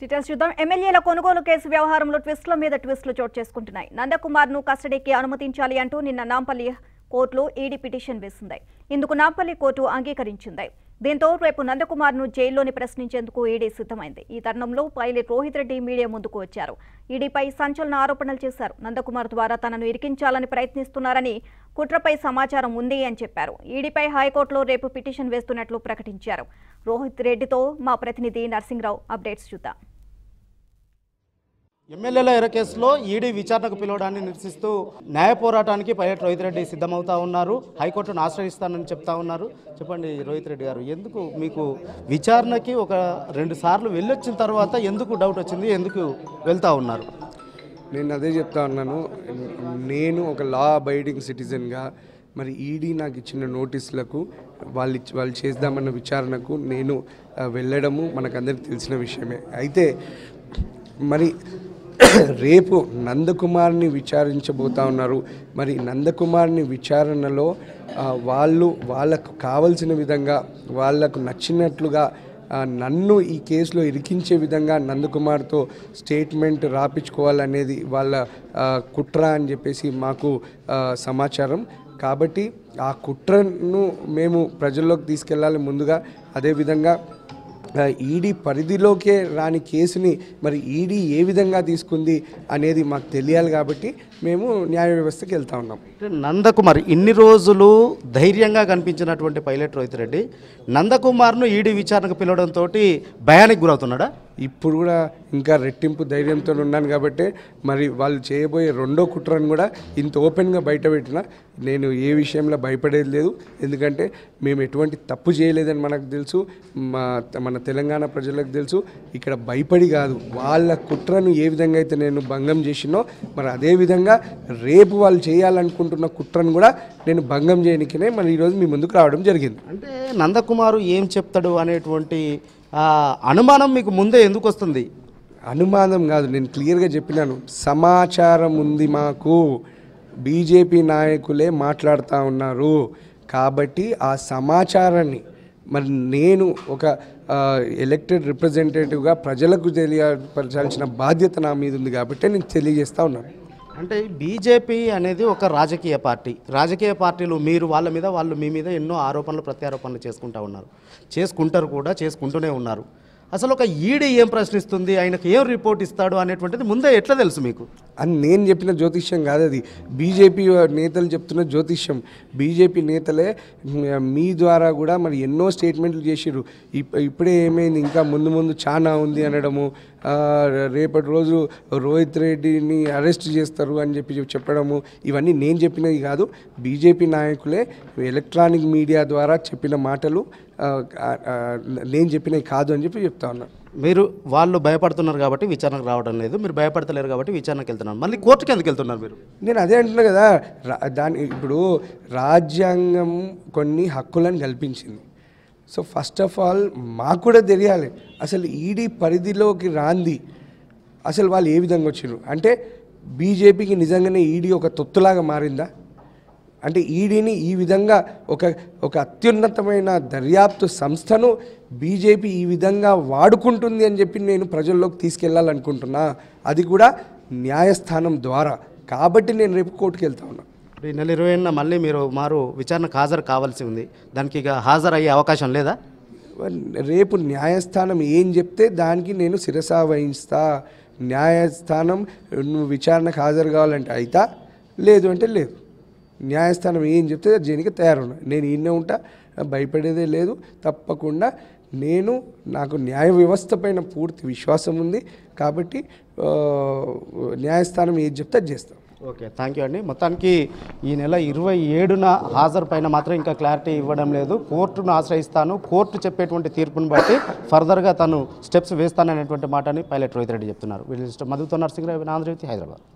details చూద్దాం ఎమ్మెల్యేల కొనుగోలు కేసు వ్యవహారంలో ట్విస్టుల మీద ట్విస్టులు చోటు చేసుకుంటున్నాయి నందకుమార్ ను కస్టడీకి అనుమతించాలి అంటూ నిన్న నాంపల్లి కోర్టులో ఈడీ e పిటిషన్ వేసింది ఇందుకు నాంపల్లి కోర్టు అంగీకరించింది దీంతో రేపు నందకుమార్ ను జైల్లోని ప్రశ్నించేందుకు ఈడీ e సిద్ధమైంది ఈ తరుణంలో పైలట్ రోహిత్ రెడ్డి మీడియా ముందుకు వచ్చారు ఈడీపై e సంచలన ఆరోపణలు చేశారు నందకుమార్ ద్వారా తనను ఇరికించాలని ప్రయత్నిస్తున్నారని కుట్రపై సమాచారం ఉంది అని చెప్పారు ఈడీపై హైకోర్టులో రేపు పిటిషన్ వేస్తున్నట్లు ప్రకటించారు రోహిత్ రెడ్డితో మా ప్రతినిధి నర్సింగ్రావు అప్డేట్స్ చూద్దాం ఎమ్మెల్యేల ఎర కేసులో ఈడీ విచారణకు పిలవడాన్ని నిరసిస్తూ న్యాయ పోరాటానికి పైలట్ రోహిత్ రెడ్డి సిద్ధమవుతా ఉన్నారు హైకోర్టును ఆశ్రయిస్తానని చెప్తా ఉన్నారు చెప్పండి రోహిత్ రెడ్డి గారు ఎందుకు మీకు విచారణకి ఒక రెండు సార్లు వెళ్ళొచ్చిన తర్వాత ఎందుకు డౌట్ వచ్చింది ఎందుకు వెళ్తా ఉన్నారు నేను అదే చెప్తా ఉన్నాను నేను ఒక లా అబైడింగ్ సిటిజన్గా మరి ఈడీ నాకు ఇచ్చిన నోటీసులకు వాళ్ళు ఇచ్చి వాళ్ళు చేద్దామన్న విచారణకు నేను వెళ్ళడము మనకందరికి తెలిసిన విషయమే అయితే మరి రేపు నందకుమార్ని విచారించబోతా ఉన్నారు మరి నందకుమార్ని విచారణలో వాళ్ళు వాళ్ళకు కావలసిన విధంగా వాళ్ళకు నచ్చినట్లుగా నన్ను ఈ కేసులో ఇరికించే విధంగా నందకుమార్తో స్టేట్మెంట్ రాపించుకోవాలనేది వాళ్ళ కుట్ర అని చెప్పేసి మాకు సమాచారం కాబట్టి ఆ కుట్రను మేము ప్రజల్లోకి తీసుకెళ్ళాలి ముందుగా అదేవిధంగా ఈడీ పరిధిలోకే రాని కేసుని మరి ఈడీ ఏ విధంగా తీసుకుంది అనేది మాకు తెలియాలి కాబట్టి మేము న్యాయ వ్యవస్థకి వెళ్తా ఉన్నాం నందకుమార్ ఇన్ని రోజులు ధైర్యంగా కనిపించినటువంటి పైలట్ రోహిత్ రెడ్డి నందకుమార్ను ఈడీ విచారణకు పిలవడంతో భయానికి గురవుతున్నాడా ఇప్పుడు కూడా ఇంకా రెట్టింపు ధైర్యంతో ఉన్నాను కాబట్టి మరి వాళ్ళు చేయబోయే రెండో కుట్రను కూడా ఇంత ఓపెన్గా బయటపెట్టిన నేను ఏ విషయంలో భయపడేది లేదు ఎందుకంటే మేము ఎటువంటి తప్పు చేయలేదని మనకు తెలుసు మా మన తెలంగాణ ప్రజలకు తెలుసు ఇక్కడ భయపడి కాదు వాళ్ళ కుట్రను ఏ విధంగా అయితే నేను భంగం చేసినో మరి అదేవిధంగా రేపు వాళ్ళు చేయాలనుకుంటున్న కుట్రను కూడా నేను భంగం చేయనికినే మరి ఈరోజు మీ ముందుకు రావడం జరిగింది అంటే నందకుమారు ఏం చెప్తాడు అనేటువంటి అనుమానం మీకు ముందే ఎందుకు వస్తుంది అనుమానం కాదు నేను క్లియర్గా చెప్పినాను సమాచారం ఉంది మాకు బీజేపీ నాయకులే మాట్లాడుతూ ఉన్నారు కాబట్టి ఆ సమాచారాన్ని మరి నేను ఒక ఎలక్టెడ్ రిప్రజెంటేటివ్గా ప్రజలకు తెలియపరచాల్సిన బాధ్యత నా మీద ఉంది కాబట్టి నేను తెలియజేస్తూ ఉన్నాను అంటే బీజేపీ అనేది ఒక రాజకీయ పార్టీ రాజకీయ పార్టీలు మీరు వాళ్ళ మీద వాళ్ళు మీ మీద ఎన్నో ఆరోపణలు ప్రత్యారోపణలు చేసుకుంటూ ఉన్నారు చేసుకుంటారు కూడా చేసుకుంటూనే ఉన్నారు అసలు ఒక ఈడీ ఏం ప్రశ్నిస్తుంది ఆయనకు ఏం రిపోర్ట్ ఇస్తాడు అనేటువంటిది ముందే ఎట్లా తెలుసు మీకు అని నేను చెప్పిన జ్యోతిష్యం కాదు అది బీజేపీ నేతలు చెప్తున్న జ్యోతిష్యం బీజేపీ నేతలే మీ ద్వారా కూడా మరి ఎన్నో స్టేట్మెంట్లు చేసిరు ఇప్పుడే ఏమైంది ఇంకా ముందు ముందు చాలా ఉంది అనడము రేపటి రోజు రోహిత్ రెడ్డిని అరెస్ట్ చేస్తారు అని చెప్పి చెప్పడము ఇవన్నీ నేను చెప్పినవి కాదు బీజేపీ నాయకులే ఎలక్ట్రానిక్ మీడియా ద్వారా చెప్పిన మాటలు నేను చెప్పినవి కాదు అని చెప్పి చెప్తా ఉన్నాను మీరు వాళ్ళు భయపడుతున్నారు కాబట్టి విచారణకు రావడం లేదు మీరు భయపడతలేరు కాబట్టి విచారణకు వెళ్తున్నారు మళ్ళీ కోర్టుకి ఎందుకు వెళ్తున్నారు మీరు నేను అదే అంటున్నా కదా దాని ఇప్పుడు రాజ్యాంగం కొన్ని హక్కులను కల్పించింది సో ఫస్ట్ ఆఫ్ ఆల్ మాకు కూడా తెలియాలి అసలు ఈడీ పరిధిలోకి రాంది అసలు వాళ్ళు ఏ విధంగా వచ్చారు అంటే బీజేపీకి నిజంగానే ఈడీ ఒక తొత్తులాగా మారిందా అంటే ఈడీని ఈ విధంగా ఒక ఒక అత్యున్నతమైన దర్యాప్తు సంస్థను బీజేపీ ఈ విధంగా వాడుకుంటుంది అని చెప్పి నేను ప్రజల్లోకి తీసుకెళ్లాలనుకుంటున్నా అది కూడా న్యాయస్థానం ద్వారా కాబట్టి నేను రేపు కోర్టుకు వెళ్తా ఉన్నా ఈ నెల ఎన్న మళ్ళీ మీరు మారు విచారణకు హాజరు కావాల్సి ఉంది దానికి ఇక హాజరయ్యే అవకాశం లేదా రేపు న్యాయస్థానం ఏం చెప్తే దానికి నేను శిరస వహిస్తా న్యాయస్థానం నువ్వు విచారణకు హాజరు కావాలంటే అయితా లేదు అంటే లేదు న్యాయస్థానం ఏం చెప్తే చేయడానికి తయారున్నా నేను ఈయనే ఉంటా భయపడేదే లేదు తప్పకుండా నేను నాకు న్యాయ వ్యవస్థ పైన పూర్తి విశ్వాసం ఉంది కాబట్టి న్యాయస్థానం ఏది చెప్తే అది చేస్తాం ఓకే థ్యాంక్ యూ అండి మొత్తానికి ఈ నెల ఇరవై ఏడున హాజరు పైన మాత్రం ఇంకా క్లారిటీ ఇవ్వడం లేదు కోర్టును ఆశ్రయిస్తాను కోర్టు చెప్పేటువంటి తీర్పును బట్టి ఫర్దర్గా తను స్టెప్స్ వేస్తాననేటువంటి మాటని పైలట్ రోహిత్ రెడ్డి చెప్తున్నారు వీళ్ళు మధుతో నరసింహరావు ఆంధ్రజ్యోతి హైదరాబాద్